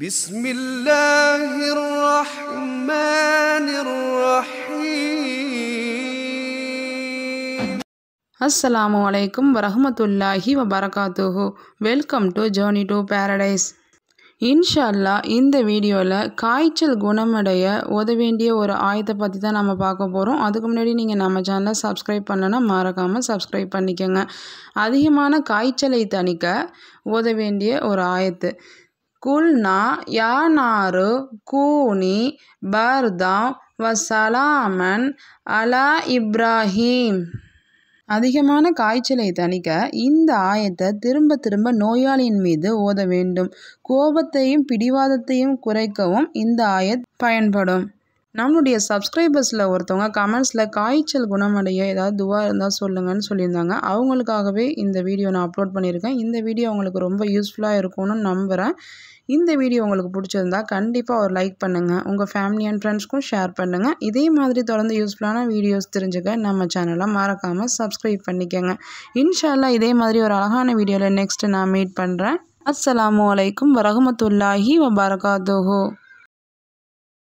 بسم الله الرحمن الرحيم السلام عليكم ورحمة الله وبركاته welcome to journey to paradise இன்ஷால்லா இந்த வீடியோவில் காய்ச்சல் குணமடைய உத வேண்டிய ஒரு ஆயத்தை பற்றி தான் நம்ம பார்க்க போகிறோம் அதுக்கு முன்னாடி நீங்கள் நம்ம சேனலை சப்ஸ்கிரைப் பண்ணலன்னா மறக்காமல் சப்ஸ்கிரைப் பண்ணிக்கோங்க அதிகமான காய்ச்சலை தணிக்க உத வேண்டிய ஒரு ஆயத்து குல்னா யானாரு கூனி பர்தா வசலாமன் அலா இப்ராஹீம் அதிகமான காய்ச்சலை தணிக்க இந்த ஆயத்தை திரும்ப திரும்ப நோயாளியின் மீது ஓத வேண்டும் கோபத்தையும் பிடிவாதத்தையும் குறைக்கவும் இந்த ஆயத் பயன்படும் நம்மளுடைய சப்ஸ்கிரைபர்ஸில் ஒருத்தவங்க கமெண்ட்ஸில் காய்ச்சல் குணமடைய ஏதாவது துவா இருந்தால் சொல்லுங்கன்னு சொல்லியிருந்தாங்க அவங்களுக்காகவே இந்த வீடியோ நான் அப்லோட் பண்ணியிருக்கேன் இந்த வீடியோ அவங்களுக்கு ரொம்ப யூஸ்ஃபுல்லாக இருக்கும்னு நம்புகிறேன் இந்த வீடியோ உங்களுக்கு பிடிச்சிருந்தா கண்டிப்பாக ஒரு லைக் பண்ணுங்கள் உங்கள் ஃபேமிலி அண்ட் ஃப்ரெண்ட்ஸ்க்கும் ஷேர் பண்ணுங்கள் இதே மாதிரி தொடர்ந்து யூஸ்ஃபுல்லான வீடியோஸ் தெரிஞ்சுக்க நம்ம சேனலை மறக்காமல் சப்ஸ்கிரைப் பண்ணிக்கோங்க இன்ஷால்லா இதே மாதிரி ஒரு அழகான வீடியோவில் நெக்ஸ்ட்டு நான் மீட் பண்ணுறேன் அஸ்லாம் வலைக்கம் வரமத்துல்லாஹி வபரகாத்துஹோ